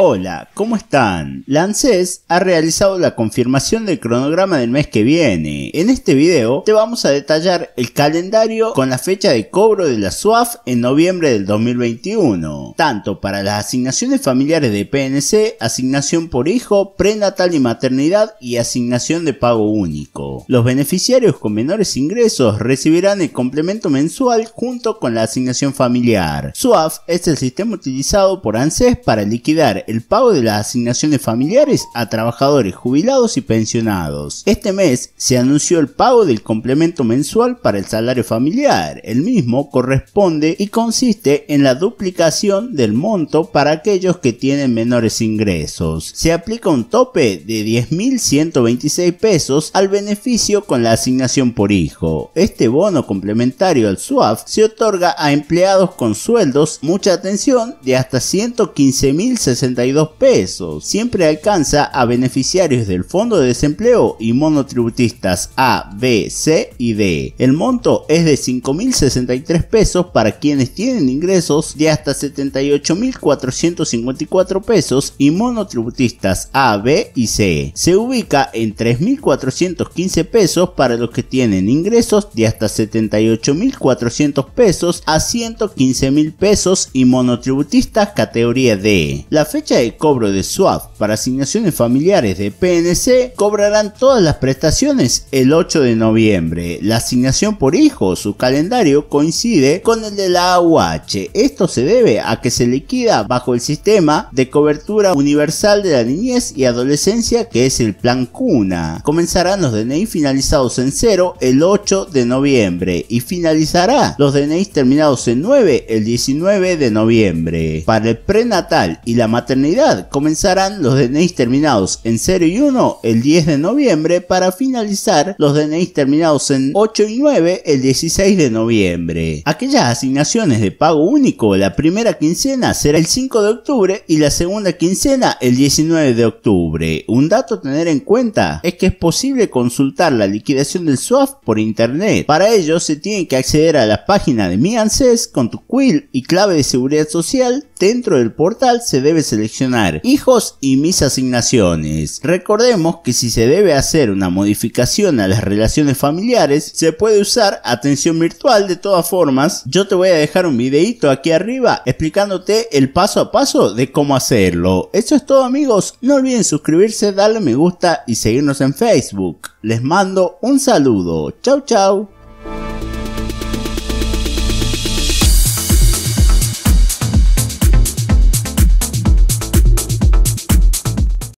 Hola, ¿cómo están? La ANSES ha realizado la confirmación del cronograma del mes que viene. En este video te vamos a detallar el calendario con la fecha de cobro de la SUAF en noviembre del 2021, tanto para las asignaciones familiares de PNC, asignación por hijo, prenatal y maternidad y asignación de pago único. Los beneficiarios con menores ingresos recibirán el complemento mensual junto con la asignación familiar. SUAF es el sistema utilizado por ANSES para liquidar el pago de las asignaciones familiares a trabajadores jubilados y pensionados. Este mes se anunció el pago del complemento mensual para el salario familiar. El mismo corresponde y consiste en la duplicación del monto para aquellos que tienen menores ingresos. Se aplica un tope de 10.126 pesos al beneficio con la asignación por hijo. Este bono complementario al SUAF se otorga a empleados con sueldos, mucha atención, de hasta 115.060 pesos. Siempre alcanza a beneficiarios del Fondo de Desempleo y monotributistas A, B, C y D. El monto es de 5.063 pesos para quienes tienen ingresos de hasta 78.454 pesos y monotributistas A, B y C. Se ubica en 3.415 pesos para los que tienen ingresos de hasta 78.400 pesos a 115.000 pesos y monotributistas categoría D. La fecha fecha de cobro de SWAP para asignaciones familiares de PNC cobrarán todas las prestaciones el 8 de noviembre. La asignación por hijo, su calendario coincide con el de la AUH. Esto se debe a que se liquida bajo el sistema de cobertura universal de la niñez y adolescencia que es el Plan Cuna. Comenzarán los DNI finalizados en 0 el 8 de noviembre y finalizará los DNI terminados en 9 el 19 de noviembre. Para el prenatal y la maternidad comenzarán los DNIs terminados en 0 y 1 el 10 de noviembre para finalizar los DNIs terminados en 8 y 9 el 16 de noviembre. Aquellas asignaciones de pago único la primera quincena será el 5 de octubre y la segunda quincena el 19 de octubre. Un dato a tener en cuenta es que es posible consultar la liquidación del SWAF por internet. Para ello se tiene que acceder a la página de mi con tu quill y clave de seguridad social Dentro del portal se debe seleccionar hijos y mis asignaciones. Recordemos que si se debe hacer una modificación a las relaciones familiares, se puede usar atención virtual de todas formas. Yo te voy a dejar un videito aquí arriba explicándote el paso a paso de cómo hacerlo. Eso es todo amigos, no olviden suscribirse, darle me gusta y seguirnos en Facebook. Les mando un saludo. Chau chau.